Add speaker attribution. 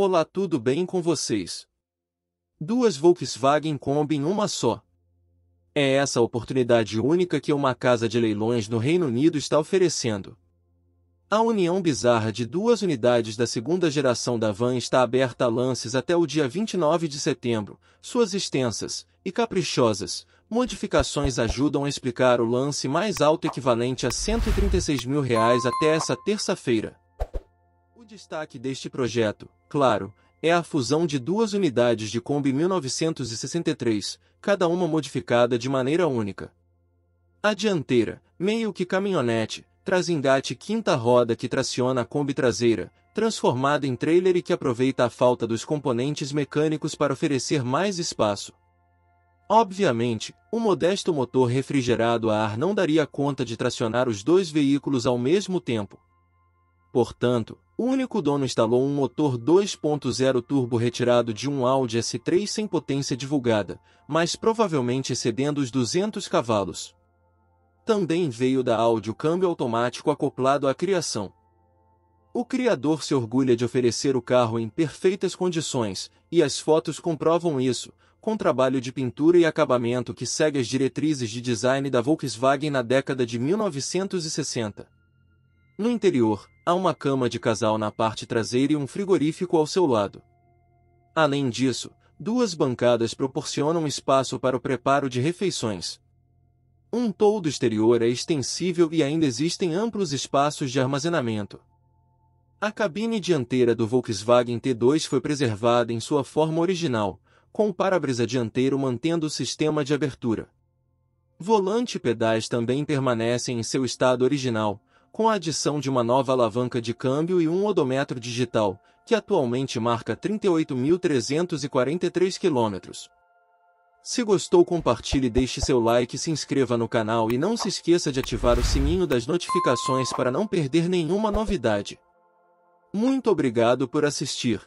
Speaker 1: Olá, tudo bem com vocês? Duas Volkswagen Kombi em uma só. É essa a oportunidade única que uma casa de leilões no Reino Unido está oferecendo. A união bizarra de duas unidades da segunda geração da van está aberta a lances até o dia 29 de setembro. Suas extensas e caprichosas modificações ajudam a explicar o lance mais alto equivalente a R$ 136 mil reais até essa terça-feira. O destaque deste projeto Claro, é a fusão de duas unidades de Kombi 1963, cada uma modificada de maneira única. A dianteira, meio que caminhonete, traz engate quinta roda que traciona a Kombi traseira, transformada em trailer e que aproveita a falta dos componentes mecânicos para oferecer mais espaço. Obviamente, o um modesto motor refrigerado a ar não daria conta de tracionar os dois veículos ao mesmo tempo. Portanto, o único dono instalou um motor 2.0 turbo retirado de um Audi S3 sem potência divulgada, mas provavelmente excedendo os 200 cavalos. Também veio da Audi o câmbio automático acoplado à criação. O criador se orgulha de oferecer o carro em perfeitas condições, e as fotos comprovam isso, com trabalho de pintura e acabamento que segue as diretrizes de design da Volkswagen na década de 1960. No interior, Há uma cama de casal na parte traseira e um frigorífico ao seu lado. Além disso, duas bancadas proporcionam espaço para o preparo de refeições. Um toldo exterior é extensível e ainda existem amplos espaços de armazenamento. A cabine dianteira do Volkswagen T2 foi preservada em sua forma original, com o para-brisa dianteiro mantendo o sistema de abertura. Volante e pedais também permanecem em seu estado original, com a adição de uma nova alavanca de câmbio e um odômetro digital, que atualmente marca 38.343 km. Se gostou compartilhe deixe seu like se inscreva no canal e não se esqueça de ativar o sininho das notificações para não perder nenhuma novidade. Muito obrigado por assistir.